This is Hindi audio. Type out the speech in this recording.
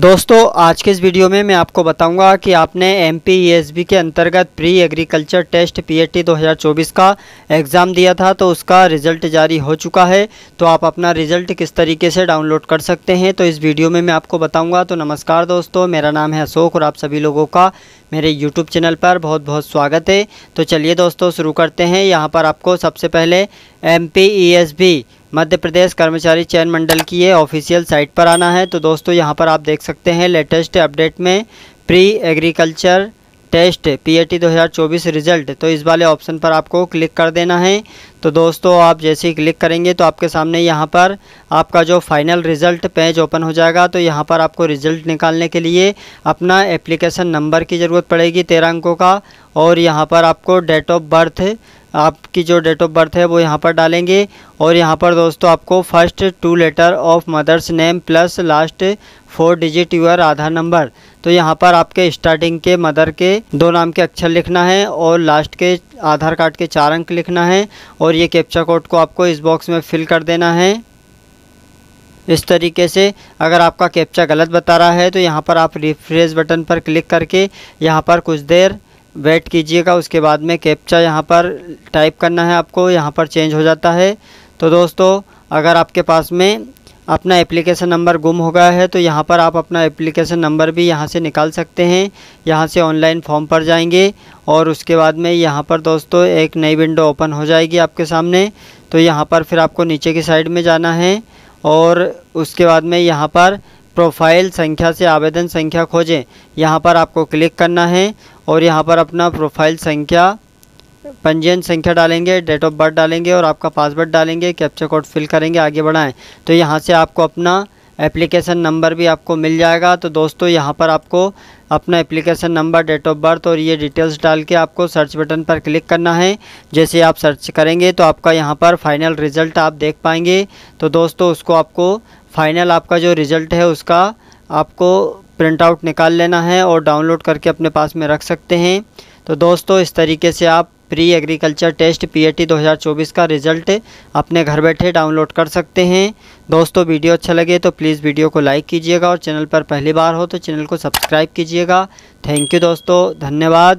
दोस्तों आज के इस वीडियो में मैं आपको बताऊंगा कि आपने एम पी e के अंतर्गत प्री एग्रीकल्चर टेस्ट पी 2024 का एग्ज़ाम दिया था तो उसका रिज़ल्ट जारी हो चुका है तो आप अपना रिज़ल्ट किस तरीके से डाउनलोड कर सकते हैं तो इस वीडियो में मैं आपको बताऊंगा तो नमस्कार दोस्तों मेरा नाम है अशोक और आप सभी लोगों का मेरे यूट्यूब चैनल पर बहुत बहुत स्वागत है तो चलिए दोस्तों शुरू करते हैं यहाँ पर आपको सबसे पहले एम मध्य प्रदेश कर्मचारी चयन मंडल की ये ऑफिशियल साइट पर आना है तो दोस्तों यहाँ पर आप देख सकते हैं लेटेस्ट अपडेट में pre agriculture test PAT 2024 result तो इस वाले ऑप्शन पर आपको क्लिक कर देना है तो दोस्तों आप जैसे ही क्लिक करेंगे तो आपके सामने यहाँ पर आपका जो फाइनल रिज़ल्ट पेज ओपन हो जाएगा तो यहाँ पर आपको रिज़ल्ट निकालने के लिए अपना एप्लीकेशन नंबर की ज़रूरत पड़ेगी तेरह अंकों का और यहाँ पर आपको डेट ऑफ बर्थ आपकी जो डेट ऑफ बर्थ है वो यहाँ पर डालेंगे और यहाँ पर दोस्तों आपको first two letter of mother's name plus last four digit your Aadhaar number तो यहाँ पर आपके स्टार्टिंग के मदर के दो नाम के अक्षर लिखना है और लास्ट के आधार कार्ड के चार अंक लिखना है और ये कैप्चा कोड को आपको इस बॉक्स में फिल कर देना है इस तरीके से अगर आपका कैप्चा गलत बता रहा है तो यहाँ पर आप रिफ्रेश बटन पर क्लिक करके यहाँ पर कुछ देर वेट कीजिएगा उसके बाद में कैप्चा यहाँ पर टाइप करना है आपको यहाँ पर चेंज हो जाता है तो दोस्तों अगर आपके पास में अपना एप्लीकेशन नंबर गुम हो गया है तो यहाँ पर आप अपना एप्लीकेशन नंबर भी यहाँ से निकाल सकते हैं यहाँ से ऑनलाइन फॉर्म पर जाएंगे और उसके बाद में यहाँ पर दोस्तों एक नई विंडो ओपन हो जाएगी आपके सामने तो यहाँ पर फिर आपको नीचे की साइड में जाना है और उसके बाद में यहाँ पर प्रोफाइल संख्या से आवेदन संख्या खोजें यहाँ पर आपको क्लिक करना है और यहाँ पर अपना प्रोफाइल संख्या पंजीयन संख्या डालेंगे डेट ऑफ बर्थ डालेंगे और आपका पासवर्ड डालेंगे कैप्चर कोड फिल करेंगे आगे बढ़ाएं तो यहाँ से आपको अपना एप्लीकेशन नंबर भी आपको मिल जाएगा तो दोस्तों यहाँ पर आपको अपना application number date of birth और ये डिटेल्स डाल के आपको सर्च बटन पर क्लिक करना है जैसे आप सर्च करेंगे तो आपका यहाँ पर फाइनल रिज़ल्ट आप देख पाएंगे तो दोस्तों उसको आपको फाइनल आपका जो रिज़ल्ट है उसका आपको प्रिंट आउट निकाल लेना है और डाउनलोड करके अपने पास में रख सकते हैं तो दोस्तों इस तरीके से आप प्री एग्रीकल्चर टेस्ट पीएटी 2024 का रिज़ल्ट अपने घर बैठे डाउनलोड कर सकते हैं दोस्तों वीडियो अच्छा लगे तो प्लीज़ वीडियो को लाइक कीजिएगा और चैनल पर पहली बार हो तो चैनल को सब्सक्राइब कीजिएगा थैंक यू दोस्तों धन्यवाद